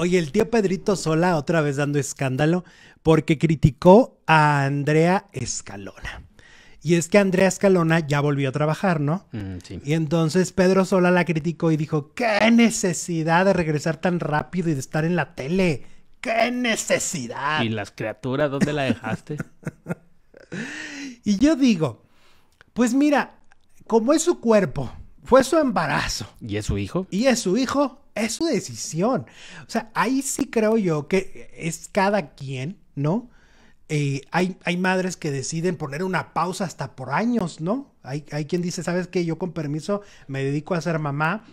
Oye, el tío Pedrito Sola otra vez dando escándalo porque criticó a Andrea Escalona. Y es que Andrea Escalona ya volvió a trabajar, ¿no? Mm, sí. Y entonces Pedro Sola la criticó y dijo, qué necesidad de regresar tan rápido y de estar en la tele. ¡Qué necesidad! ¿Y las criaturas dónde la dejaste? y yo digo, pues mira, como es su cuerpo, fue su embarazo. ¿Y es su hijo? Y es su hijo, es su decisión. O sea, ahí sí creo yo que es cada quien, ¿no? Eh, hay, hay, madres que deciden poner una pausa hasta por años, ¿no? Hay, quien dice, sabes qué? yo con permiso me dedico a ser mamá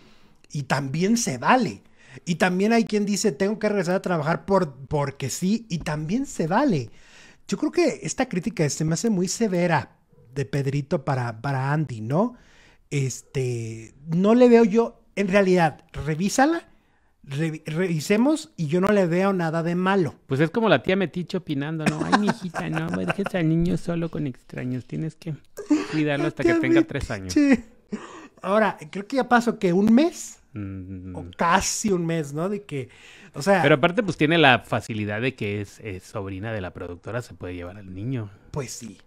y también se vale. Y también hay quien dice, tengo que regresar a trabajar por, porque sí y también se vale. Yo creo que esta crítica se me hace muy severa de Pedrito para, para Andy, ¿no? Este, no le veo yo en realidad, revísala, revisemos y yo no le veo nada de malo. Pues es como la tía Metiche opinando, ¿no? Ay, mijita, no, dejes al niño solo con extraños, tienes que cuidarlo hasta que tenga tres años. Ahora, creo que ya pasó que un mes, mm. o casi un mes, ¿no? De que, o sea... Pero aparte, pues tiene la facilidad de que es sobrina de la productora, se puede llevar al niño. Pues sí.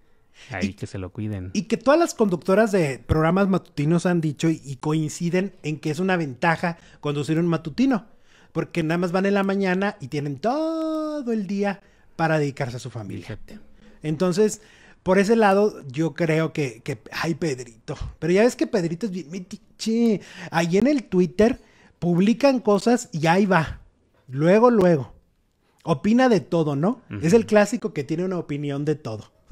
Ahí que se lo cuiden. Y que todas las conductoras de programas matutinos han dicho y, coinciden en que es una ventaja conducir un matutino, porque nada más van en la mañana y tienen todo el día para dedicarse a su familia. Entonces, por ese lado, yo creo que, que, ay, Pedrito. Pero ya ves que Pedrito es bien Ahí en el Twitter publican cosas y ahí va. Luego, luego. Opina de todo, ¿no? Es el clásico que tiene una opinión de todo.